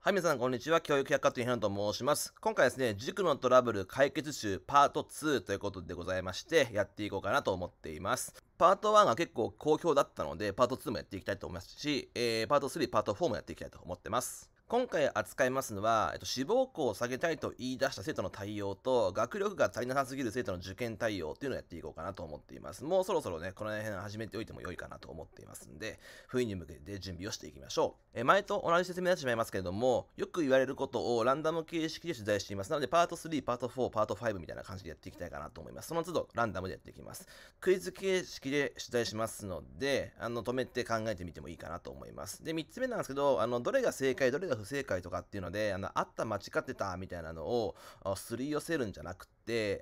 はい、皆さん、こんにちは。教育百科というのと申します。今回ですね、塾のトラブル解決集パート2ということでございまして、やっていこうかなと思っています。パート1が結構好評だったので、パート2もやっていきたいと思いますし、えー、パート3、パート4もやっていきたいと思ってます。今回扱いますのは、えっと、志望校を下げたいと言い出した生徒の対応と、学力が足りなさすぎる生徒の受験対応っていうのをやっていこうかなと思っています。もうそろそろね、この辺始めておいても良いかなと思っていますんで、冬に向けて準備をしていきましょう。え前と同じ説明になってしまいますけれども、よく言われることをランダム形式で取材しています。なので、パート3、パート4、パート5みたいな感じでやっていきたいかなと思います。その都度、ランダムでやっていきます。クイズ形式で取材しますので、あの、止めて考えてみてもいいかなと思います。で、3つ目なんですけど、あの、どれが正解、どれが不正解とかっていうので、あの、あった間違ってたみたいなのをすり寄せるんじゃなく、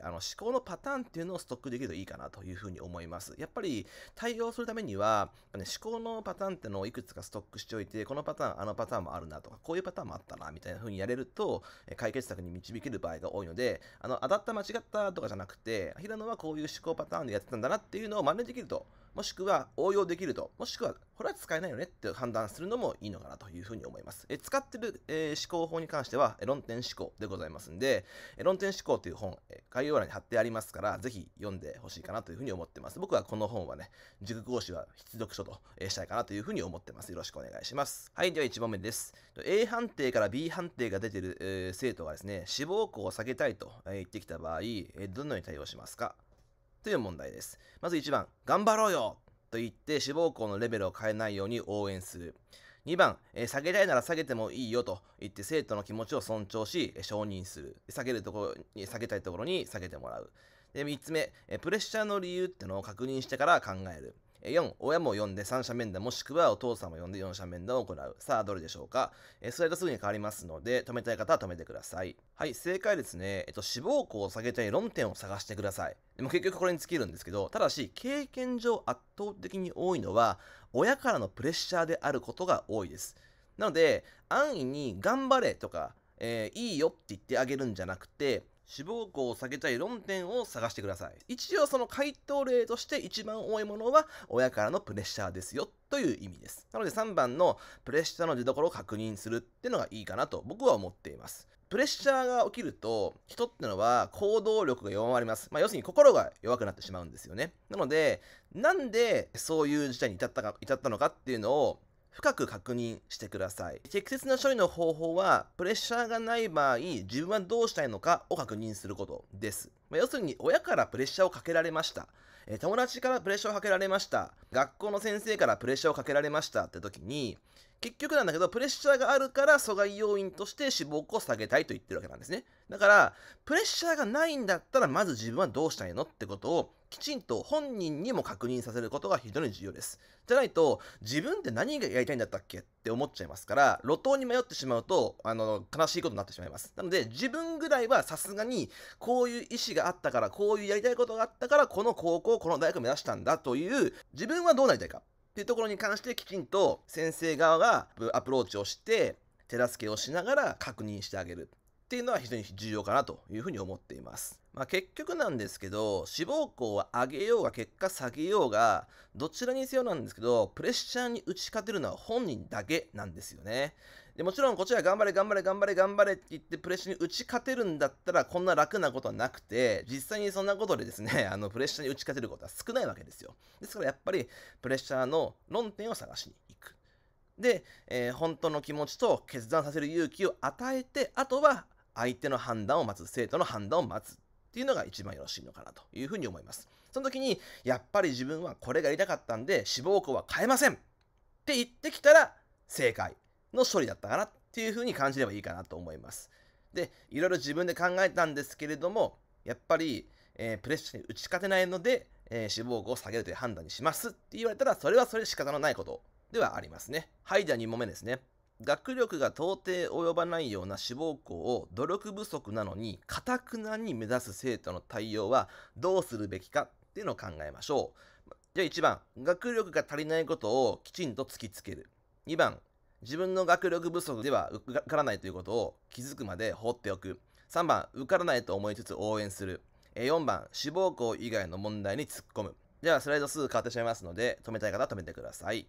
あの思考のパターンっていうのをストックできるといいかなというふうに思います。やっぱり対応するためには、ね、思考のパターンっていうのをいくつかストックしておいて、このパターン、あのパターンもあるなとか、こういうパターンもあったなみたいなふうにやれると、解決策に導ける場合が多いので、あの当たった間違ったとかじゃなくて、平野はこういう思考パターンでやってたんだなっていうのを真似できると。もしくは応用できると、もしくはこれは使えないよねって判断するのもいいのかなというふうに思います。え使ってる、えー、思考法に関しては、論点思考でございますんで、論点思考という本、概要欄に貼ってありますから、ぜひ読んでほしいかなというふうに思ってます。僕はこの本はね、塾講師は必読書と、えー、したいかなというふうに思ってます。よろしくお願いします。はい、では1問目です。A 判定から B 判定が出てる、えー、生徒がですね、志望校を避けたいと、え言ってきた場合、えー、どのように対応しますかという問題です。まず1番、頑張ろうよと言って志望校のレベルを変えないように応援する。2番、え下げたいなら下げてもいいよと言って生徒の気持ちを尊重し、承認する。下げるところに、下げたいところに下げてもらう。で、3つ目、えプレッシャーの理由ってのを確認してから考える。4、親も呼んで三者面談、もしくはお父さんも呼んで四者面談を行う。さあ、どれでしょうか。えスライドすぐに変わりますので、止めたい方は止めてください。はい、正解ですね。えっと、志望校を下げたい論点を探してください。でも結局これに尽きるんですけど、ただし、経験上圧倒的に多いのは、親からのプレッシャーであることが多いです。なので、安易に頑張れとか、えー、いいよって言ってあげるんじゃなくて、志望校を下げたい論点を探してください。一応その回答例として一番多いものは親からのプレッシャーですよという意味です。なので3番のプレッシャーの出所を確認するっていうのがいいかなと僕は思っています。プレッシャーが起きると人ってのは行動力が弱まります。まあ、要するに心が弱くなってしまうんですよね。なので、なんでそういう事態に至ったか至ったのかっていうのを深く確認してください。適切な処理の方法は、プレッシャーがない場合、自分はどうしたいのかを確認することです。まあ、要するに、親からプレッシャーをかけられました。え友達からプレッシャーをかけられました。学校の先生からプレッシャーをかけられましたって時に、結局なんだけど、プレッシャーがあるから阻害要因として死亡を下げたいと言ってるわけなんですね。だから、プレッシャーがないんだったら、まず自分はどうしたいのってことを、きちんと本人にも確認させることが非常に重要です。じゃないと、自分って何がやりたいんだったっけって思っちゃいますから、路頭に迷ってしまうと、あの、悲しいことになってしまいます。なので、自分ぐらいはさすがに、こういう意思があったから、こういうやりたいことがあったから、この高校、この大学目指したんだという、自分はどうなりたいか。っていうところに関してきちんと先生側がアプローチをして手助けをしながら確認してあげるっていうのは非常に重要かなというふうに思っています。まあ、結局なんですけど、志望校は上げようが結果下げようが、どちらにせよなんですけど、プレッシャーに打ち勝てるのは本人だけなんですよね。でもちろんこっちは頑張れ頑張れ頑張れ頑張れって言ってプレッシャーに打ち勝てるんだったらこんな楽なことはなくて、実際にそんなことでですね、あのプレッシャーに打ち勝てることは少ないわけですよ。ですからやっぱりプレッシャーの論点を探しに行く。で、えー、本当の気持ちと決断させる勇気を与えて、あとは相手の判断を待つ、生徒の判断を待つっていうのが一番よろしいのかなというふうに思います。その時に、やっぱり自分はこれがやりたかったんで、志望校は変えませんって言ってきたら、正解の処理だったかなっていうふうに感じればいいかなと思います。で、いろいろ自分で考えたんですけれども、やっぱり、えー、プレッシャーに打ち勝てないので、えー、志望校を下げるという判断にしますって言われたら、それはそれ仕方のないことではありますね。はい、では2問目ですね。学力が到底及ばないような志望校を努力不足なのに、かたくなに目指す生徒の対応はどうするべきかっていうのを考えましょう。じゃあ1番、学力が足りないことをきちんと突きつける。2番、自分の学力不足では受からないということを気づくまで放っておく。3番、受からないと思いつつ応援する。4番、志望校以外の問題に突っ込む。では、スライド数変わってしまいますので、止めたい方は止めてください。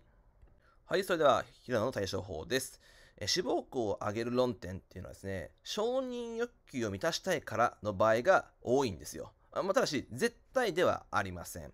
はい、それでは、平野の対処法です。志望校を上げる論点っていうのはですね、承認欲求を満たしたいからの場合が多いんですよ。まあ、ただし、絶対ではありません。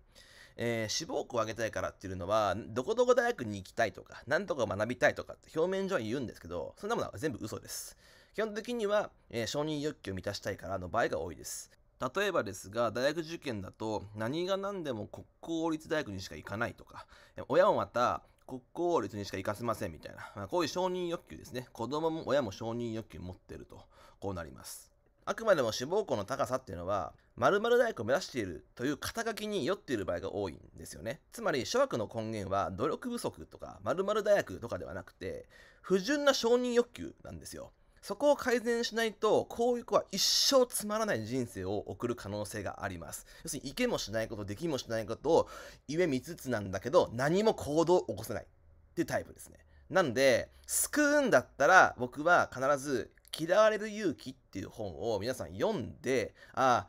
えー、志望校を上げたいからっていうのは、どこどこ大学に行きたいとか、なんとか学びたいとかって表面上は言うんですけど、そんなものは全部嘘です。基本的には、えー、承認欲求を満たしたいからの場合が多いです。例えばですが、大学受験だと、何が何でも国公立大学にしか行かないとか、親もまた、国公立にしか生かせませんみたいな、まあ、こういう承認欲求ですね。子供も親も承認欲求持ってると、こうなります。あくまでも志望校の高さっていうのは、〇〇大学を目指しているという肩書きに酔っている場合が多いんですよね。つまり、諸悪の根源は努力不足とか、〇〇大学とかではなくて、不純な承認欲求なんですよ。そこを改善しないと、こういう子は一生つまらない人生を送る可能性があります。要するに、いけもしないこと、できもしないことを、夢見つつなんだけど、何も行動を起こせない。っていうタイプですね。なんで、救うんだったら、僕は必ず、嫌われる勇気っていう本を皆さん読んで、ああ、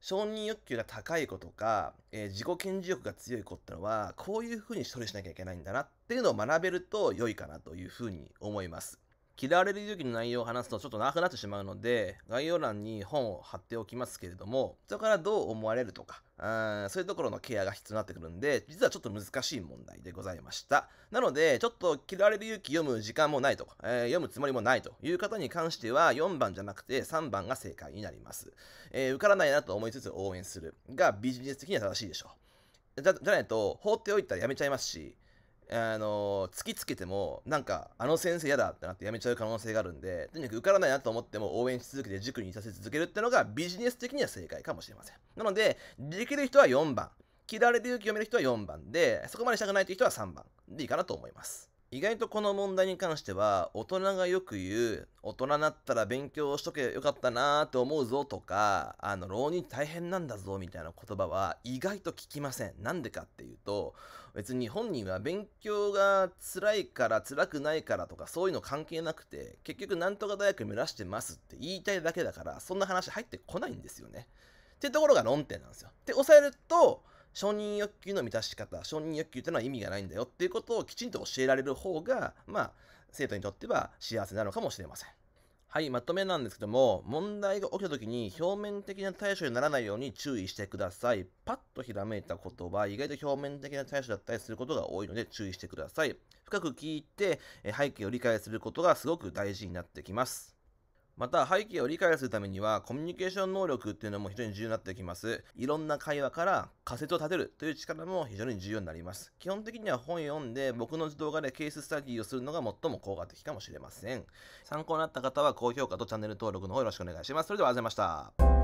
承認欲求が高い子とか、えー、自己顕示欲が強い子ってのは、こういうふうに処理しなきゃいけないんだなっていうのを学べると良いかなというふうに思います。嫌われる勇気の内容を話すとちょっと長くなってしまうので、概要欄に本を貼っておきますけれども、人からどう思われるとか、そういうところのケアが必要になってくるんで、実はちょっと難しい問題でございました。なので、ちょっと嫌われる勇気読む時間もないとか、えー、読むつもりもないという方に関しては、4番じゃなくて3番が正解になります。えー、受からないなと思いつつ応援するがビジネス的には正しいでしょう。じゃ、じゃないと、放っておいたらやめちゃいますし、あの突きつけても、なんか、あの先生嫌だってなって辞めちゃう可能性があるんで、とにかく受からないなと思っても応援し続けて塾にいさせ続けるってのがビジネス的には正解かもしれません。なので、できる人は4番。嫌われて勇気を読める人は4番で、そこまでしたくないという人は3番でいいかなと思います。意外とこの問題に関しては、大人がよく言う、大人になったら勉強しとけよかったなーって思うぞとか、あの、浪人大変なんだぞみたいな言葉は意外と聞きません。なんでかっていうと、別に本人は勉強が辛いから辛くないからとかそういうの関係なくて、結局なんとか大学目指してますって言いたいだけだから、そんな話入ってこないんですよね。っていうところが論点なんですよ。で、抑えると、承認欲求の満たし方、承認欲求ってのは意味がないんだよっていうことをきちんと教えられる方が、まあ、生徒にとっては幸せなのかもしれません。はい、まとめなんですけども、問題が起きた時に表面的な対処にならないように注意してください。パッとひらめいた言葉、意外と表面的な対処だったりすることが多いので注意してください。深く聞いて、背景を理解することがすごく大事になってきます。また背景を理解するためにはコミュニケーション能力っていうのも非常に重要になってきます。いろんな会話から仮説を立てるという力も非常に重要になります。基本的には本読んで僕の動画でケーススタディをするのが最も効果的かもしれません。参考になった方は高評価とチャンネル登録の方よろしくお願いします。それではありがとうございました。